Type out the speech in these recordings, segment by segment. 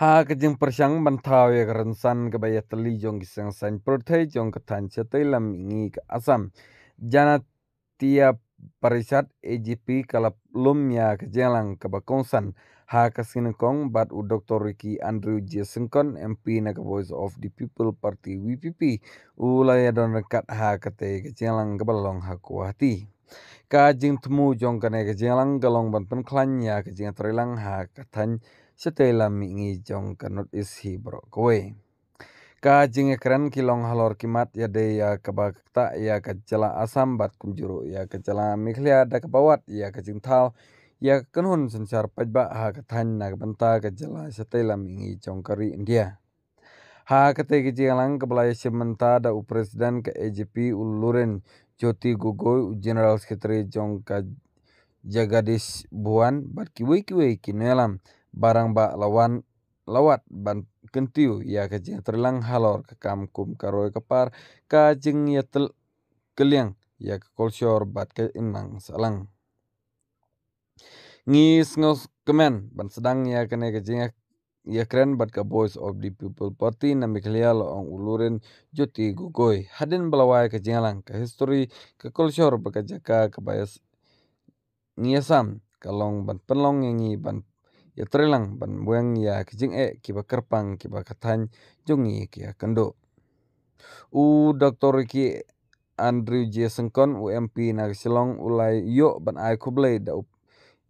ha kajing persiang mantau ya kerensan kebaya teli jong kisang san protei jong ketan cetai lam ingi ke asam jana tiap parisat EGP kalap lum ya kejelang kebakonsan ha kasinekong bat u Dr. Ricky Andrew J. Sengkon MP na ke Voice of the People Party WPP ulaya don rekat ha kete kejelang kebalong ha kuatih ka jing thumu jong ka ne ka jing lang ka long ban pan khlan ya ka jing tre lang ha ka than se te lam mi ngi jong ka not is he bro ko we ka jing ekran ya ki long halor ki mat ya de ya ka ba ta ya ka jala asam bat kum juru ya ka jala mi khlia da ka bawat ya ka jing thao ya kan hun sanchar pajba ha ka than na ka banta ka jala se te lam mi ngi jong ka ri india hak tegi jalan ke belaya sementara da u presiden ke AJP uluren Joti Gogoi u general sekretari Jongka Jagadish Buan bat kiwi kiwi kinelam barang ba lawan lawat ban kentiu ya ke terlang halor ke kamkum karoy kepar kajeng ya tel keliang ya ke kolsyor bat ke inang salang ngis ngos kemen ban sedang ya kene kajeng Yakren Batka Boys of the People Party na Mikhlial ang uluren Juti Gugoy. Hadin balawaya ka jingalang ka history, ka kulsyor, baka jaka ka bayas ngiyasam. Kalong ban penlong yang ban yatrilang ban buang ya kijing e kiba kerpang kiba katan jungi kia ya kendo. U Dr. Ricky Andrew J. Sengkon UMP na kisilong ulay yuk ban ay kublay daup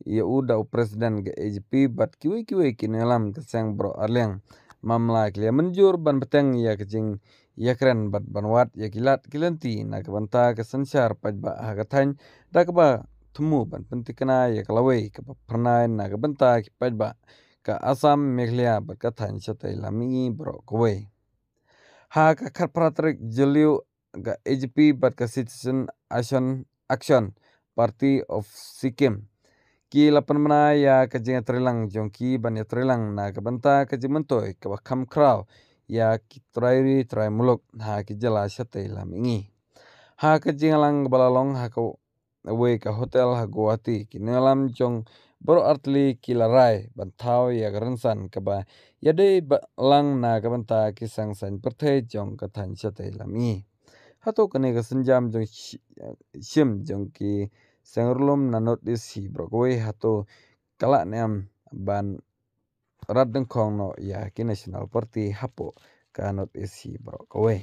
ia ya udah presiden ke AGP bat kiwi kiwi kini alam keseng bro arleng mamla kelia menjur ban peteng ia ya kecing ia ya keren bat ban wat ia kilat kilenti na kebanta kesensyar pajba hakatan da keba temu ban penti kena ia kelawai keba pernah na kebanta kipajba ke asam meglia bat katan syatai lamingi bro kowai ha ke karparatrik jeliu ke AGP bat ke citizen action action party of sikkim ki lapan mana ya kaji terilang jong ki ban ya terilang na ka banta kaji mentoi ka ba kam krau ya ki trairi trai muluk ha ki jela sate lam ingi ha kaji ngalang balalong ha ko we ka hotel ha guati ki ngalam jong bro artli ki larai ban thau ya gransan ka ba ya de lang na ka banta ki sang san prathe jong ka than sate lam ingi ha to kane ka sanjam jong shim jong ki sengurlum na notis si brogoi hatu kalak niam ban rat dengkong no ya ki national party hapo ka notis si brogoi.